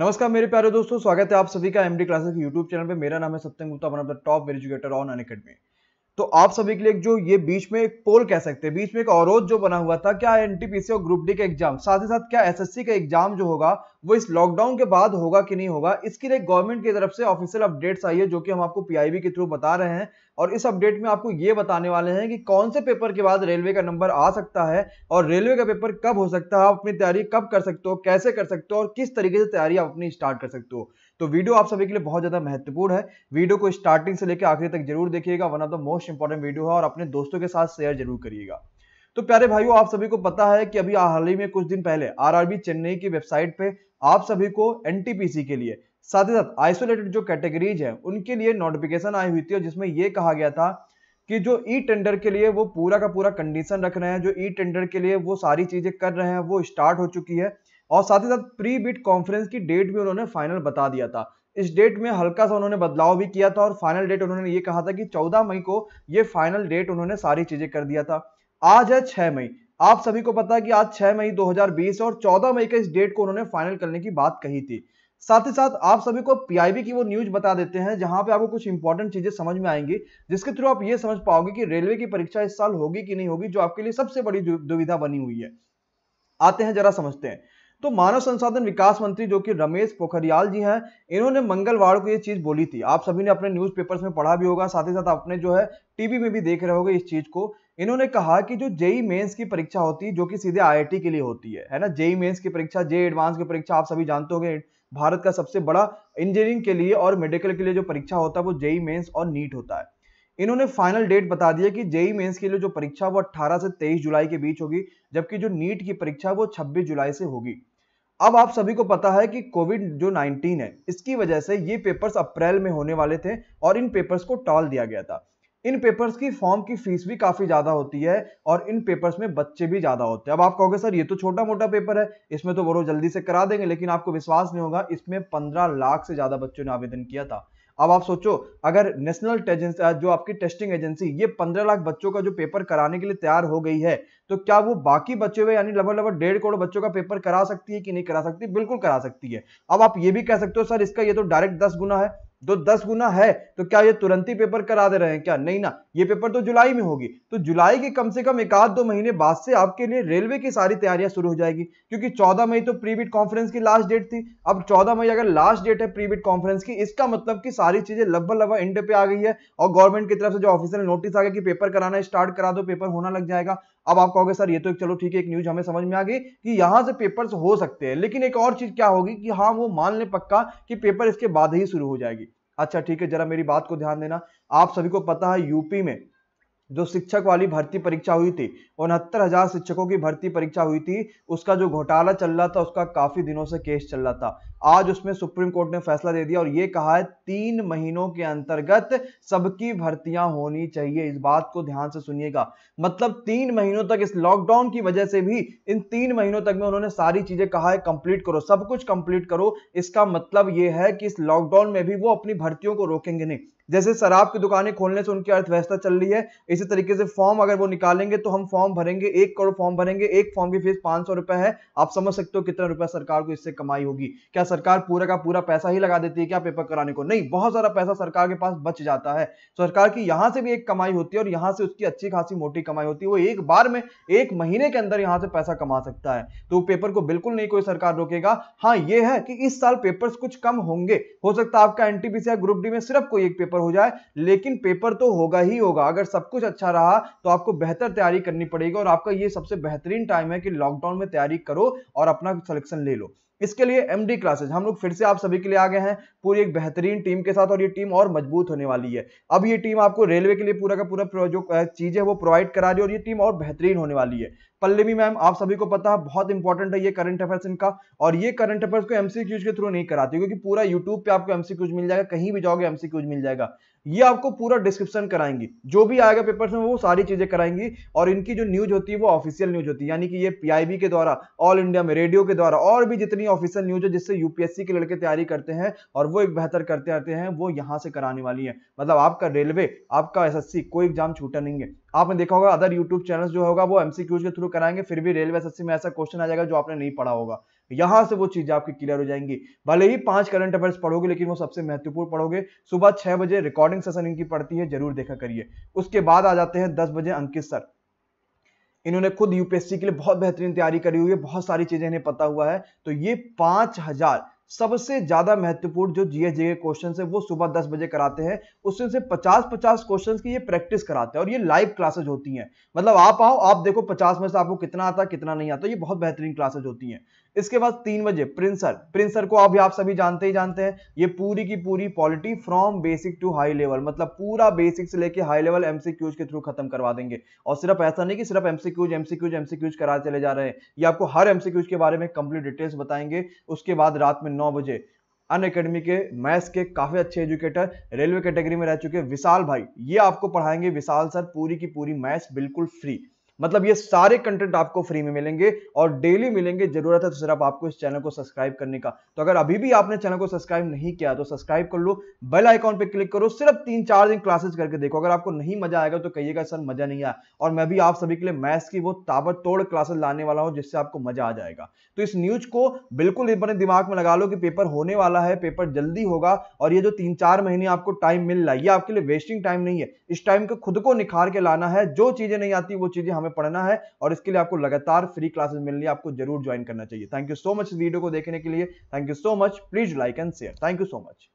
नमस्कार मेरे प्यारे दोस्तों स्वागत है आप सभी का एमडी क्लासेस यूट्यूब चैनल पे मेरा नाम है Satyam Gupta one of the top educator on Unacademy तो आप सभी के लिए जो ये बीच में एक पोल कह सकते हैं बीच में एक और जो बना हुआ था क्या एनटीपीसी और ग्रुप डी का एग्जाम साथ ही साथ क्या एसएससी का एग्जाम जो होगा वो इस लॉकडाउन के बाद होगा कि नहीं होगा इसके लिए गवर्नमेंट की तरफ से ऑफिशियल अपडेट्स आई है जो कि हम आपको पीआईबी के थ्रू बता रहे हैं और इस अपडेट में आपको ये बताने वाले हैं कि कौन से पेपर के बाद रेलवे का नंबर आ सकता है और रेलवे का पेपर कब हो सकता है आप अपनी तैयारी कब कर सकते हो कैसे कर सकते हो और किस तरीके से तैयारी आप अपनी स्टार्ट कर सकते हो तो वीडियो आप सभी के लिए बहुत ज़्यादा महत्वपूर्ण है वीडियो को स्टार्टिंग से लेकर आखिरी तक जरूर देखिएगा one of the most important video है और अपने दोस्तों के साथ शेयर जरूर करिएगा तो प्यारे भाइयों आप सभी को पता है कि अभी हाल ही में कुछ दिन पहले आरआरबी चेन्नई की वेबसाइट पे आप सभी को एनटीपीसी के लिए साथ ही साथ आइसोलेटेड जो कैटेगरीज हैं उनके लिए नोटिफिकेशन आई हुई थी और जिसमें यह कहा गया था कि जो ई टेंडर के लिए वो पूरा का पूरा कंडीशन रख रहे हैं जो ई टेंडर के लिए वो सारी चीज़ें कर रहे हैं वो स्टार्ट हो चुकी है और साथ ही साथ प्री बिट कॉन्फ्रेंस की डेट भी उन्होंने फाइनल बता दिया था इस डेट में हल्का सा उन्होंने बदलाव भी किया था और फाइनल डेट उन्होंने ये कहा था कि 14 मई को ये फाइनल डेट उन्होंने सारी चीज़ें कर दिया था आज है 6 मई आप सभी को पता है कि आज 6 मई 2020 और 14 मई के इस डेट को उन्होंने फाइनल करने की बात कही थी साथ ही साथ आप सभी को पीआईबी की वो न्यूज बता देते हैं जहां पे आपको कुछ इंपॉर्टेंट चीजें समझ में आएंगी जिसके थ्रू आप ये समझ पाओगे कि रेलवे की परीक्षा इस साल होगी कि नहीं होगी जो आपके लिए सबसे बड़ी दुविधा बनी हुई है आते हैं जरा समझते हैं तो मानव संसाधन विकास मंत्री जो कि रमेश पोखरियाल जी हैं इन्होंने मंगलवार को ये चीज बोली थी आप सभी ने अपने न्यूज़पेपर्स में पढ़ा भी होगा साथ ही साथ अपने जो है टीवी में भी देख रहे होगे इस चीज को इन्होंने कहा कि जो जेई मेंस की परीक्षा होती है जो कि सीधे आईआईटी के लिए होती है है ना जेई मेंस की परीक्षा जे एडवांस की परीक्षा आप सभी जानते होंगे भारत का सबसे बड़ा इंजीनियरिंग के लिए और मेडिकल के लिए जो परीक्षा होता है वो जेई मेन्स और नीट होता है इन्होंने फाइनल डेट बता दिया कि जेई मेन्स के लिए जो परीक्षा वो 18 से 23 जुलाई के बीच होगी जबकि जो नीट की परीक्षा वो 26 जुलाई से होगी अब आप सभी को पता है कि कोविड जो 19 है इसकी वजह से ये पेपर्स अप्रैल में होने वाले थे और इन पेपर्स को टाल दिया गया था इन पेपर्स की फॉर्म की फीस भी काफी ज्यादा होती है और इन पेपर्स में बच्चे भी ज्यादा होते हैं अब आप कहोगे सर ये तो छोटा मोटा पेपर है इसमें तो बोलो जल्दी से करा देंगे लेकिन आपको विश्वास नहीं होगा इसमें पंद्रह लाख से ज्यादा बच्चों ने आवेदन किया था अब आप सोचो अगर नेशनल जो आपकी टेस्टिंग एजेंसी ये पंद्रह लाख बच्चों का जो पेपर कराने के लिए तैयार हो गई है तो क्या वो बाकी बच्चे हुए यानी लगभग लगभग डेढ़ करोड़ बच्चों का पेपर करा सकती है कि नहीं करा सकती बिल्कुल करा सकती है अब आप ये भी कह सकते हो सर इसका ये तो डायरेक्ट दस गुना है तो दस गुना है तो क्या ये तुरंत ही पेपर करा दे रहे हैं क्या नहीं ना ये पेपर तो जुलाई में होगी तो जुलाई के कम से कम एक आध दो महीने बाद से आपके लिए रेलवे की सारी तैयारियां शुरू हो जाएगी क्योंकि 14 मई तो प्रीबिट कॉन्फ्रेंस की लास्ट डेट थी अब 14 मई अगर लास्ट डेट है प्रीबिट कॉन्फ्रेंस की इसका मतलब की सारी चीजें लगभग लगभग एंड पे आ गई है और गवर्नमेंट की तरफ से जो ऑफिसियल नोटिस आ गया कि पेपर कराना स्टार्ट करा दो पेपर होना लग जाएगा अब आप कहोगे सर ये तो चलो ठीक है एक न्यूज हमें समझ में आ गई कि यहां से पेपर हो सकते हैं लेकिन एक और चीज क्या होगी कि हाँ वो मान ले पक्का कि पेपर इसके बाद ही शुरू हो जाएगी अच्छा ठीक है जरा मेरी बात को ध्यान देना आप सभी को पता है यूपी में जो शिक्षक वाली भर्ती परीक्षा हुई थी उनहत्तर हजार शिक्षकों की भर्ती परीक्षा हुई थी उसका जो घोटाला चल रहा था उसका काफी दिनों से केस चल रहा था आज उसमें सुप्रीम कोर्ट ने फैसला दे दिया और ये कहा है तीन महीनों के अंतर्गत सबकी भर्तियां होनी चाहिए इस बात को ध्यान से सुनिएगा मतलब तीन महीनों तक इस लॉकडाउन की वजह से भी इन तीन महीनों तक में उन्होंने सारी चीजें कहा है कंप्लीट करो सब कुछ कंप्लीट करो इसका मतलब ये है कि इस लॉकडाउन में भी वो अपनी भर्तियों को रोकेंगे नहीं जैसे शराब की दुकानें खोलने से उनकी अर्थव्यवस्था चल रही है इसी तरीके से फॉर्म अगर वो निकालेंगे तो हम फॉर्म भरेंगे एक करोड़ फॉर्म भरेंगे एक फॉर्म की फीस पांच सौ रुपए है आप समझ सकते हो कितना रुपया सरकार को इससे कमाई होगी क्या सरकार पूरा का पूरा पैसा ही लगा देती है क्या पेपर कराने को नहीं बहुत सारा पैसा सरकार के पास बच जाता है सरकार की यहां से भी एक कमाई होती है और यहां से उसकी अच्छी खासी मोटी कमाई होती है वो एक बार में एक महीने के अंदर यहां से पैसा कमा सकता है तो पेपर को बिल्कुल नहीं कोई सरकार रोकेगा हाँ ये है कि इस साल पेपर कुछ कम होंगे हो सकता है आपका एनटीपीसी ग्रुप डी में सिर्फ कोई एक पेपर हो जाए लेकिन पेपर तो होगा ही होगा अगर सब कुछ अच्छा रहा तो आपको बेहतर तैयारी करनी पड़ेगी और आपका यह सबसे बेहतरीन टाइम है कि लॉकडाउन में तैयारी करो और अपना सिलेक्शन ले लो इसके लिए एमडी क्लासेज हम लोग फिर से आप सभी के लिए आ गए हैं पूरी एक बेहतरीन टीम के साथ और ये टीम और मजबूत होने वाली है अब ये टीम आपको रेलवे के लिए पूरा का पूरा जो चीज़ है वो प्रोवाइड करा रही है और ये टीम और बेहतरीन होने वाली है पल्लवी मैम आप सभी को पता है बहुत इंपॉर्टेंट है ये करंट अफेयर्स इनका और ये करंट अफेयर्स को एमसीक्यूज के थ्रू नहीं कराती क्योंकि पूरा यूट्यूब पे आपको एमसीक्यूज मिल जाएगा कहीं भी जाओगे एमसीक्यूज मिल जाएगा ये आपको पूरा डिस्क्रिप्शन कराएंगी जो भी आएगा पेपर्स में वो सारी चीजें कराएंगी और इनकी जो न्यूज होती है वो ऑफिशियल न्यूज होती है यानी कि ये पीआईबी के द्वारा ऑल इंडिया में रेडियो के द्वारा और भी जितनी ऑफिशियल न्यूज है जिससे यूपीएससी के लड़के तैयारी करते हैं और वो एक बेहतर करते रहते हैं वो यहाँ से कराने वाली है मतलब आपका रेलवे आपका एस कोई एग्जाम छूटा नहीं है आपने देखा होगा अदर यूट्यूब चैनल जो होगा वो एमसीक्यूज के थ्रू कराएंगे फिर भी रेलवे एसएससी में ऐसा क्वेश्चन आ जाएगा जो आपने नहीं पढ़ा होगा यहां से वो चीजें आपकी क्लियर हो जाएंगी भले ही पांच करंट अफेयर्स पढ़ोगे लेकिन वो सबसे महत्वपूर्ण पढ़ोगे सुबह छह बजे रिकॉर्डिंग सेशन इनकी पड़ती है जरूर देखा करिए उसके बाद आ जाते हैं दस बजे अंकित सर इन्होंने खुद यूपीएससी के लिए बहुत बेहतरीन तैयारी करी हुई है बहुत सारी चीजें इन्हें पता हुआ है तो ये पांच हजार सबसे ज्यादा महत्वपूर्ण जो जीएस जीए क्वेश्चन है वो सुबह दस बजे कराते हैं उसमें से पचास पचास क्वेश्चन की ये प्रैक्टिस कराते हैं और ये लाइव क्लासेज होती हैं मतलब आप आओ आप देखो पचास में से आपको कितना आता कितना नहीं आता ये बहुत बेहतरीन क्लासेज होती हैं इसके बाद तीन बजे प्रिंसर प्रिंसर को अभी आप सभी जानते ही जानते हैं ये पूरी की पूरी polity from basic to high level मतलब पूरा बेसिक से लेके हाई लेवल एमसीक्यूज के थ्रू खत्म करवा देंगे और सिर्फ ऐसा नहीं कि सिर्फ एमसीक्यूज एमसीक्यूज एमसीक्यूज करा चले जा रहे हैं ये आपको हर एमसीक्यूज के बारे में कंप्लीट डिटेल्स बताएंगे उसके बाद रात में नौ बजे अन अकेडमी के मैथ्स के काफी अच्छे एजुकेटर रेलवे कैटेगरी में रह चुके विशाल भाई ये आपको पढ़ाएंगे विशाल सर पूरी की पूरी मैथ्स बिल्कुल फ्री मतलब ये सारे कंटेंट आपको फ्री में मिलेंगे और डेली मिलेंगे जरूरत है तो सिर्फ आपको इस चैनल को सब्सक्राइब करने का तो अगर अभी भी आपने चैनल को सब्सक्राइब नहीं किया तो सब्सक्राइब कर लो बेल आइकॉन पे क्लिक करो सिर्फ तीन चार दिन क्लासेस करके देखो अगर आपको नहीं मजा आएगा तो कहिएगा सर मजा नहीं आया और मैं भी आप सभी के लिए मैथ्स की वो ताबड़तोड़ क्लासेस लाने वाला हूँ जिससे आपको मजा आ जाएगा तो इस न्यूज को बिल्कुल अपने दिमाग में लगा लो कि पेपर होने वाला है पेपर जल्दी होगा और ये जो तीन चार महीने आपको टाइम मिल रहा है ये आपके लिए वेस्टिंग टाइम नहीं है इस टाइम को खुद को निखार के लाना है जो चीजें नहीं आती वो चीजें हमें हमें पढ़ना है और इसके लिए आपको लगातार फ्री क्लासेस मिलनी है आपको जरूर ज्वाइन करना चाहिए thank you so much video को देखने के लिए thank you so much please like and share thank you so much